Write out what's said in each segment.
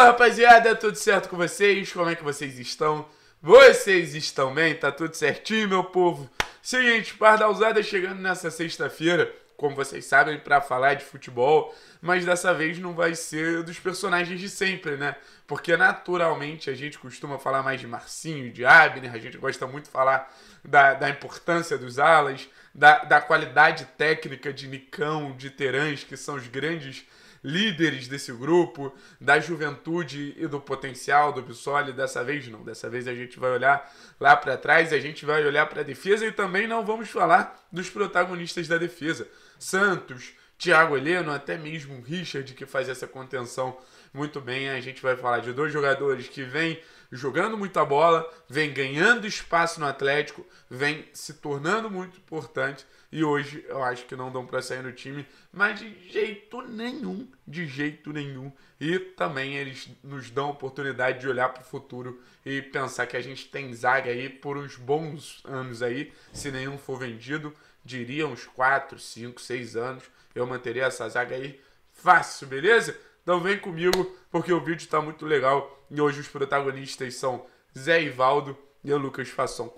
Fala rapaziada, tudo certo com vocês? Como é que vocês estão? Vocês estão bem? Tá tudo certinho, meu povo? Seguinte, Pardalzada chegando nessa sexta-feira, como vocês sabem, para falar de futebol, mas dessa vez não vai ser dos personagens de sempre, né? Porque naturalmente a gente costuma falar mais de Marcinho, de Abner, a gente gosta muito de falar da, da importância dos alas, da, da qualidade técnica de Nicão, de Terãs, que são os grandes líderes desse grupo, da juventude e do potencial do e Dessa vez não, dessa vez a gente vai olhar lá para trás, a gente vai olhar para a defesa e também não vamos falar dos protagonistas da defesa. Santos, Thiago Heleno, até mesmo Richard que faz essa contenção muito bem. A gente vai falar de dois jogadores que vêm jogando muita bola, vêm ganhando espaço no Atlético, vêm se tornando muito importante e hoje eu acho que não dão para sair no time, mas de jeito nenhum, de jeito nenhum. E também eles nos dão a oportunidade de olhar para o futuro e pensar que a gente tem zaga aí por uns bons anos aí, se nenhum for vendido, diria uns 4, 5, 6 anos, eu manteria essa zaga aí fácil, beleza? Então vem comigo, porque o vídeo está muito legal. E hoje os protagonistas são Zé Ivaldo e o é Lucas Fasson.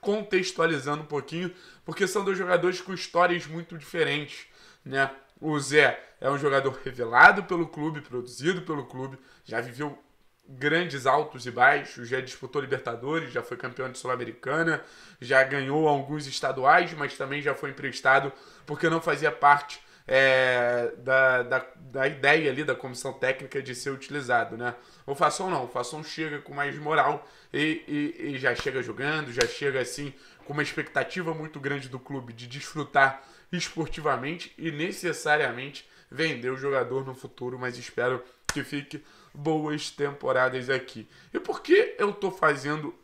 Contextualizando um pouquinho, porque são dois jogadores com histórias muito diferentes, né? O Zé é um jogador revelado pelo clube, produzido pelo clube, já viveu grandes altos e baixos, já disputou Libertadores, já foi campeão de Sul-Americana, já ganhou alguns estaduais, mas também já foi emprestado porque não fazia parte é, da, da, da, ideia ali da comissão técnica de ser utilizado, né? O Fação não, o Fação chega com mais moral e, e, e, já chega jogando, já chega assim com uma expectativa muito grande do clube de desfrutar esportivamente e necessariamente vender o jogador no futuro, mas espero que fique boas temporadas aqui. E por que eu tô fazendo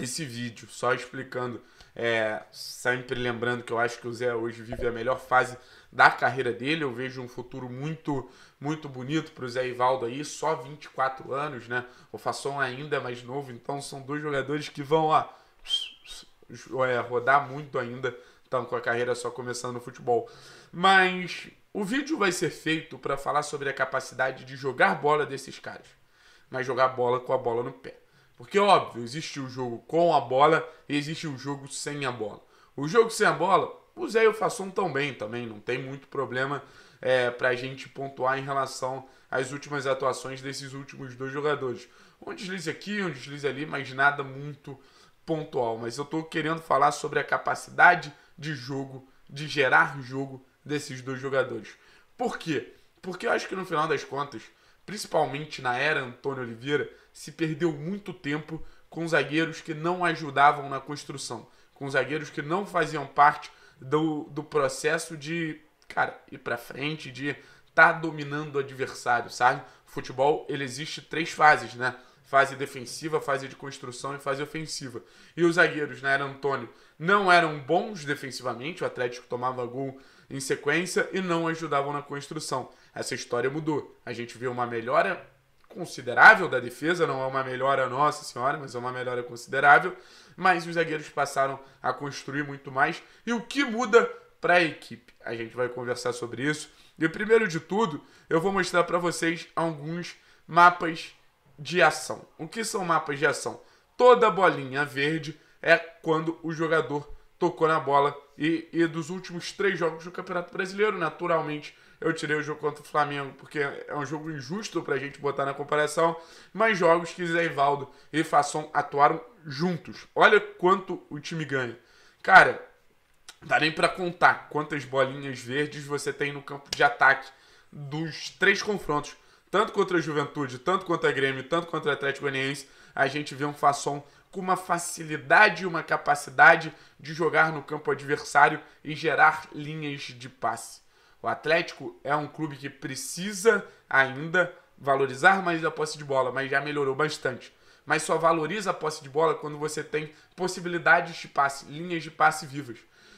esse vídeo? Só explicando é, sempre lembrando que eu acho que o Zé hoje vive a melhor fase da carreira dele. Eu vejo um futuro muito muito bonito para o Zé Ivaldo aí, só 24 anos, né? O Fasson ainda é mais novo, então são dois jogadores que vão ó, é, rodar muito ainda, estão com a carreira só começando no futebol. Mas o vídeo vai ser feito para falar sobre a capacidade de jogar bola desses caras, mas jogar bola com a bola no pé. Porque, óbvio, existe o jogo com a bola e existe o jogo sem a bola. O jogo sem a bola, o Zé e o Fasson tão bem também, não tem muito problema é, para a gente pontuar em relação às últimas atuações desses últimos dois jogadores. Um deslize aqui, um deslize ali, mas nada muito pontual. Mas eu estou querendo falar sobre a capacidade de jogo, de gerar jogo desses dois jogadores. Por quê? Porque eu acho que no final das contas, principalmente na era Antônio Oliveira, se perdeu muito tempo com zagueiros que não ajudavam na construção, com zagueiros que não faziam parte do, do processo de, cara, ir para frente, de estar tá dominando o adversário, sabe? Futebol, ele existe três fases, né? Fase defensiva, fase de construção e fase ofensiva. E os zagueiros, né, era Antônio, não eram bons defensivamente, o Atlético tomava gol em sequência e não ajudavam na construção. Essa história mudou. A gente viu uma melhora considerável da defesa, não é uma melhora nossa senhora, mas é uma melhora considerável. Mas os zagueiros passaram a construir muito mais. E o que muda para a equipe? A gente vai conversar sobre isso. E primeiro de tudo, eu vou mostrar para vocês alguns mapas de ação. O que são mapas de ação? Toda bolinha verde é quando o jogador tocou na bola e, e dos últimos três jogos do Campeonato Brasileiro. Naturalmente, eu tirei o jogo contra o Flamengo, porque é um jogo injusto para a gente botar na comparação, mas jogos que Zé Ivaldo e Fasson atuaram juntos. Olha quanto o time ganha. Cara, dá nem para contar quantas bolinhas verdes você tem no campo de ataque dos três confrontos, tanto contra a Juventude, tanto contra a Grêmio, tanto contra o Atlético Goianiense, a gente vê um Fasson com uma facilidade e uma capacidade de jogar no campo adversário e gerar linhas de passe. O Atlético é um clube que precisa ainda valorizar mais a posse de bola, mas já melhorou bastante. Mas só valoriza a posse de bola quando você tem possibilidades de passe, linhas de passe vivas.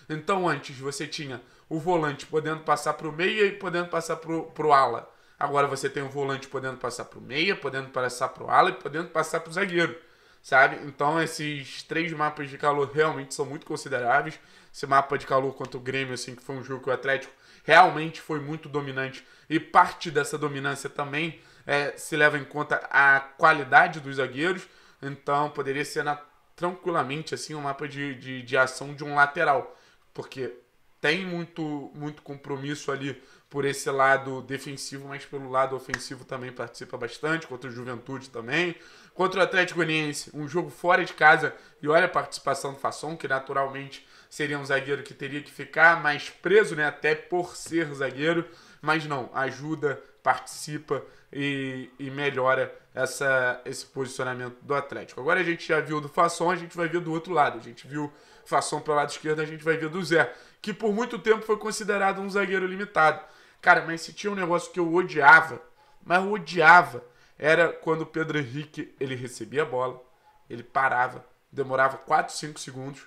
Então antes você tinha o volante podendo passar para o meia e podendo passar para o ala. Agora você tem o volante podendo passar para o meia, podendo passar para o ala e podendo passar para o zagueiro sabe? Então esses três mapas de calor realmente são muito consideráveis. Esse mapa de calor contra o Grêmio, assim, que foi um jogo que o Atlético realmente foi muito dominante e parte dessa dominância também é, se leva em conta a qualidade dos zagueiros. Então poderia ser na, tranquilamente assim um mapa de, de, de ação de um lateral, porque tem muito, muito compromisso ali por esse lado defensivo, mas pelo lado ofensivo também participa bastante, contra o Juventude também. Contra o Atlético Goianiense, um jogo fora de casa, e olha a participação do Fasson, que naturalmente seria um zagueiro que teria que ficar mais preso, né, até por ser zagueiro, mas não, ajuda, participa e, e melhora essa, esse posicionamento do Atlético. Agora a gente já viu do Fasson, a gente vai ver do outro lado, a gente viu Fasson o lado esquerdo, a gente vai ver do Zé, que por muito tempo foi considerado um zagueiro limitado Cara, mas se tinha um negócio que eu odiava, mas eu odiava, era quando o Pedro Henrique, ele recebia a bola, ele parava, demorava 4, 5 segundos,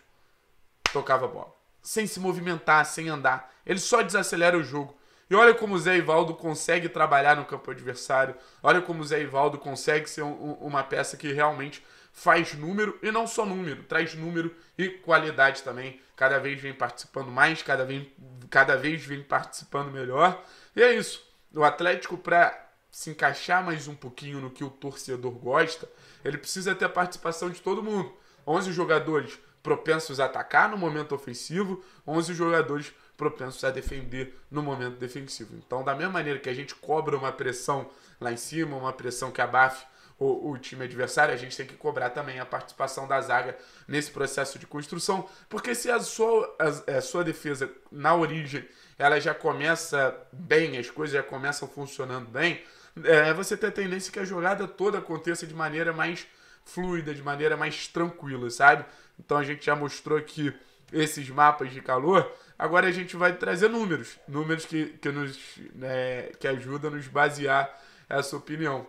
tocava a bola. Sem se movimentar, sem andar. Ele só desacelera o jogo. E olha como o Zé Ivaldo consegue trabalhar no campo adversário. Olha como o Zé Ivaldo consegue ser um, uma peça que realmente faz número e não só número, traz número e qualidade também. Cada vez vem participando mais, cada vez, cada vez vem participando melhor. E é isso. O Atlético, para se encaixar mais um pouquinho no que o torcedor gosta, ele precisa ter a participação de todo mundo. 11 jogadores propensos a atacar no momento ofensivo, 11 jogadores propensos a defender no momento defensivo. Então, da mesma maneira que a gente cobra uma pressão lá em cima, uma pressão que abafe o, o, time adversário, a gente tem que cobrar também a participação da zaga nesse processo de construção, porque se a sua, a, a sua defesa, na origem, ela já começa bem, as coisas já começam funcionando bem, é, você tem a tendência que a jogada toda aconteça de maneira mais fluida, de maneira mais tranquila, sabe? Então a gente já mostrou aqui esses mapas de calor. Agora a gente vai trazer números, números que, que, nos, né, que ajudam a nos basear essa opinião.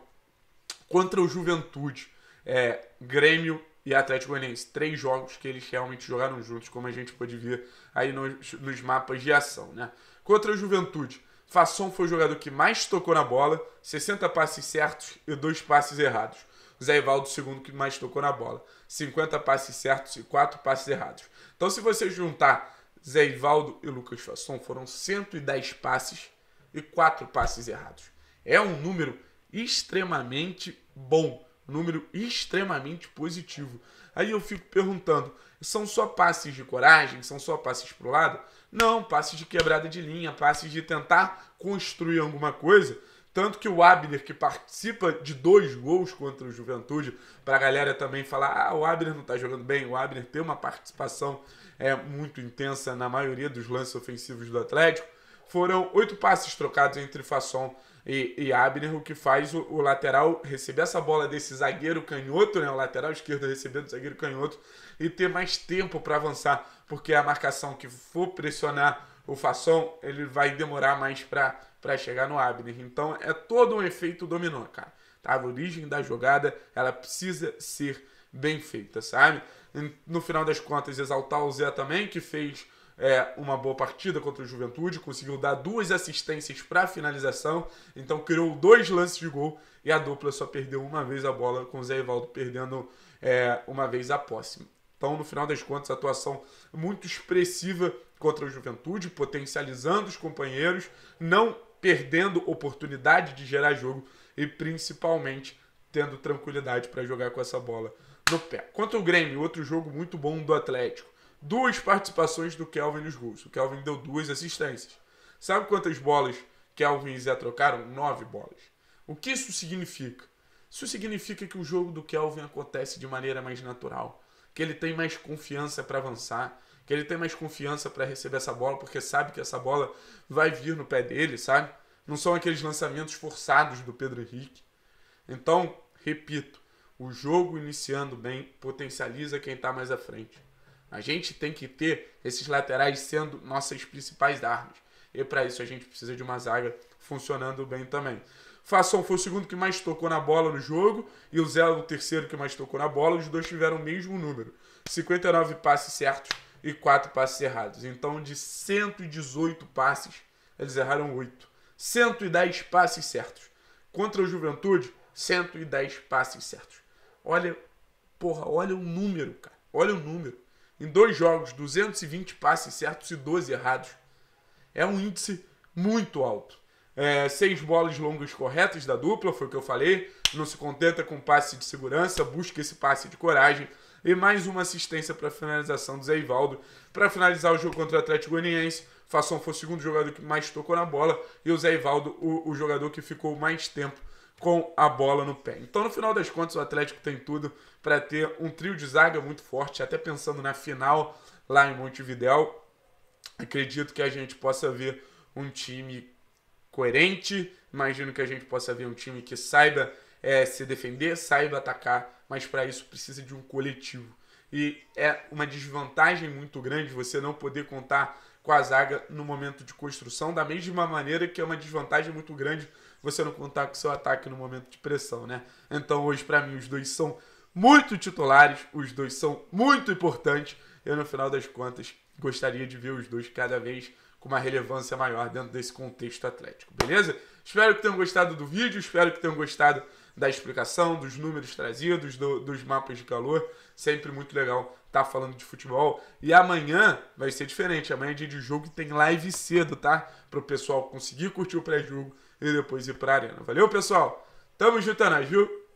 Contra o Juventude, é, Grêmio e Atlético Goianiense. Três jogos que eles realmente jogaram juntos, como a gente pôde ver aí nos, nos mapas de ação. Né? Contra o Juventude, Fasson foi o jogador que mais tocou na bola, 60 passes certos e dois passes errados. Zé Ivaldo, segundo que mais tocou na bola, 50 passes certos e quatro passes errados. Então, se você juntar Zé Ivaldo e Lucas Fasson, foram 110 passes e quatro passes errados. É um número extremamente bom, um número extremamente positivo. Aí eu fico perguntando, são só passes de coragem? São só passes pro lado? Não, passes de quebrada de linha, passes de tentar construir alguma coisa. Tanto que o Abner, que participa de dois gols contra o Juventude, para a galera também falar: ah, o Abner não está jogando bem. O Abner tem uma participação é, muito intensa na maioria dos lances ofensivos do Atlético. Foram oito passes trocados entre Fasson e, e Abner, o que faz o, o, lateral receber essa bola desse zagueiro canhoto, né? O lateral esquerdo recebendo o zagueiro canhoto e ter mais tempo para avançar, porque é a marcação que for pressionar o Façon, ele vai demorar mais para chegar no Abner. Então é todo um efeito dominó, cara. Tá? A origem da jogada, ela precisa ser bem feita, sabe? No final das contas, exaltar o Zé também, que fez é, uma boa partida contra o Juventude, conseguiu dar duas assistências para finalização, então criou dois lances de gol e a dupla só perdeu uma vez a bola, com o Zé Ivaldo perdendo é, uma vez a posse. Então, no final das contas, atuação muito expressiva contra o Juventude, potencializando os companheiros, não perdendo oportunidade de gerar jogo e principalmente tendo tranquilidade para jogar com essa bola no pé. Contra o Grêmio, outro jogo muito bom do Atlético duas participações do Kelvin nos gols. O Kelvin deu duas assistências. Sabe quantas bolas Kelvin e Zé trocaram? Nove bolas. O que isso significa? Isso significa que o jogo do Kelvin acontece de maneira mais natural, que ele tem mais confiança para avançar, que ele tem mais confiança para receber essa bola, porque sabe que essa bola vai vir no pé dele, sabe? Não são aqueles lançamentos forçados do Pedro Henrique. Então, repito, o jogo iniciando bem potencializa quem está mais à frente. A gente tem que ter esses laterais sendo nossas principais armas. E para isso a gente precisa de uma zaga funcionando bem também. Fasson foi o segundo que mais tocou na bola no jogo e o Zé o terceiro que mais tocou na bola. Os dois tiveram o mesmo número: 59 passes certos e 4 passes errados. Então, de 118 passes, eles erraram 8. 110 passes certos. Contra o Juventude, 110 passes certos. Olha, porra, olha o número, cara. Olha o número. Em dois jogos, 220 passes certos e 12 errados. É um índice muito alto. É, seis bolas longas corretas da dupla, foi o que eu falei. Não se contenta com passe de segurança, busca esse passe de coragem. E mais uma assistência para finalização do Zé Ivaldo. Para finalizar o jogo contra o Atlético Goianiense, Fasson foi o segundo jogador que mais tocou na bola e o Zé Ivaldo, o, o jogador que ficou mais tempo com a bola no pé. Então, no final das contas, o Atlético tem tudo para ter um trio de zaga muito forte, até pensando na final lá em Montevidéu. Acredito que a gente possa ver um time coerente, imagino que a gente possa ver um time que saiba é, se defender, saiba atacar, mas para isso precisa de um coletivo. E é uma desvantagem muito grande você não poder contar com a zaga no momento de construção, da mesma maneira que é uma desvantagem muito grande você não contar com seu ataque no momento de pressão, né? Então hoje, para mim, os dois são muito titulares, os dois são muito importantes. Eu, no final das contas, gostaria de ver os dois cada vez com uma relevância maior dentro desse contexto atlético, beleza? Espero que tenham gostado do vídeo, espero que tenham gostado da explicação, dos números trazidos, do, dos mapas de calor. Sempre muito legal estar tá falando de futebol. E amanhã vai ser diferente. Amanhã é dia de jogo e tem live cedo, tá? Para o pessoal conseguir curtir o pré-jogo e depois ir pra arena. Valeu, pessoal? Tamo juntando, é viu?